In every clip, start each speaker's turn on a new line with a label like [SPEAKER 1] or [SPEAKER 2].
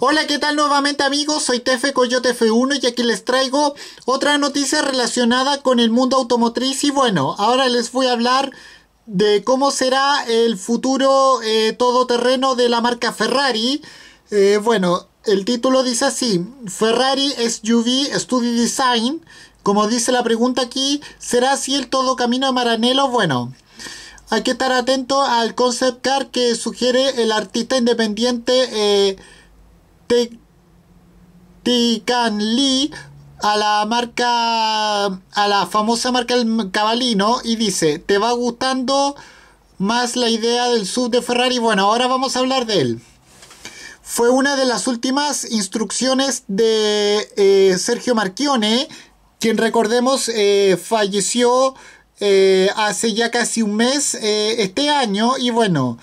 [SPEAKER 1] Hola, ¿qué tal nuevamente amigos? Soy Tefe Coyote F1 y aquí les traigo otra noticia relacionada con el mundo automotriz y bueno, ahora les voy a hablar de cómo será el futuro eh, todoterreno de la marca Ferrari. Eh, bueno, el título dice así, Ferrari SUV Studio Design, como dice la pregunta aquí, ¿será así el todo camino de Maranello? Bueno, hay que estar atento al concept car que sugiere el artista independiente. Eh, Can Lee a la marca, a la famosa marca El Cabalino y dice, ¿te va gustando más la idea del sub de Ferrari? Bueno, ahora vamos a hablar de él. Fue una de las últimas instrucciones de eh, Sergio Marchione, quien recordemos eh, falleció eh, hace ya casi un mes este año y bueno,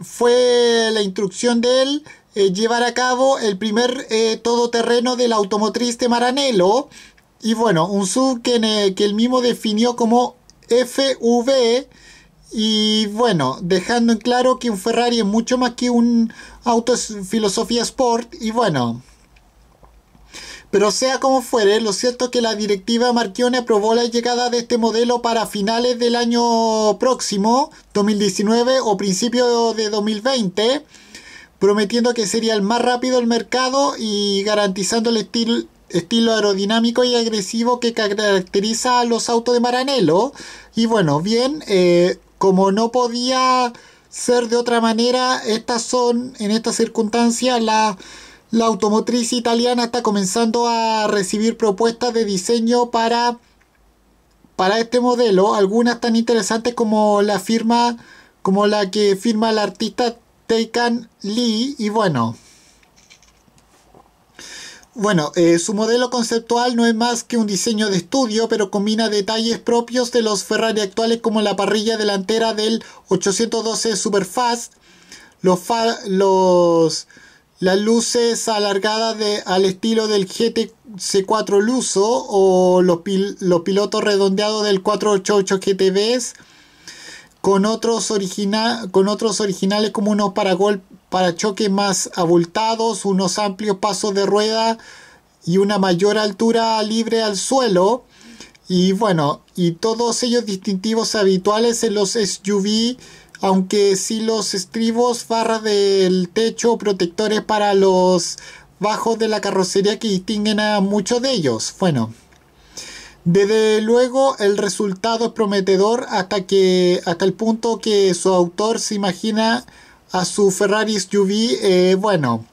[SPEAKER 1] fue la instrucción de él eh, llevar a cabo el primer eh, todoterreno del automotriz de Maranello. Y bueno, un sub que, el mismo definió como FV. Y bueno, dejando en claro que un Ferrari es mucho más que un auto filosofía sport. Y bueno. Pero sea como fuere, lo cierto es que la directiva Marchione aprobó la llegada de este modelo para finales del año próximo, 2019 o principio de 2020 prometiendo que sería el más rápido del mercado y garantizando el estilo aerodinámico y agresivo que caracteriza a los autos de Maranello. Y bueno, bien, eh, como no podía ser de otra manera, estas son, en estas circunstancias, la, automotriz italiana está comenzando a recibir propuestas de diseño para, para este modelo, algunas tan interesantes como la firma como la que firma el artista Taikan Lee y bueno. Bueno, eh, su modelo conceptual no es más que un diseño de estudio, pero combina detalles propios de los Ferrari actuales como la parrilla delantera del 812 Superfast, los, las luces alargadas al estilo del GTC4 Luso o los, los pilotos redondeados del 488 GTBs con otros, con otros originales como unos paragol parachoques más abultados, unos amplios pasos de rueda y una mayor altura libre al suelo. Y bueno, y todos ellos distintivos habituales en los SUV, aunque sí los estribos, barras del techo, protectores para los bajos de la carrocería que distinguen a muchos de ellos. Bueno, desde luego el resultado es prometedor hasta, que, hasta el punto que su autor se imagina a su Ferrari SUV, eh, bueno,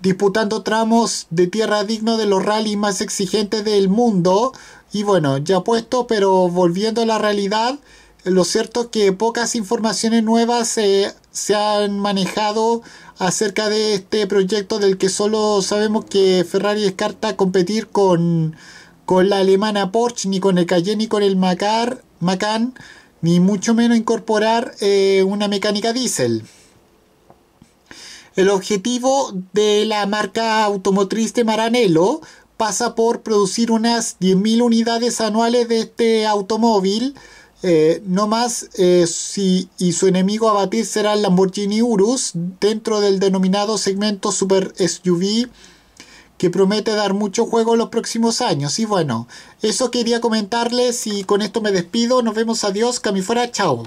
[SPEAKER 1] disputando tramos de tierra digno de los rally más exigentes del mundo. Y bueno, ya puesto, pero volviendo a la realidad, lo cierto es que pocas informaciones nuevas eh, se han manejado acerca de este proyecto del que solo sabemos que Ferrari descarta competir con con la alemana Porsche, ni con el Cayenne, ni con el Macar, Macan, ni mucho menos incorporar eh, una mecánica diésel. El objetivo de la marca automotriz de Maranello pasa por producir unas 10.000 unidades anuales de este automóvil, eh, no más eh, si, y su enemigo a batir será el Lamborghini Urus dentro del denominado segmento Super SUV que promete dar mucho juego en los próximos años. Y bueno, eso quería comentarles y con esto me despido. Nos vemos, adiós, camifuera, chao.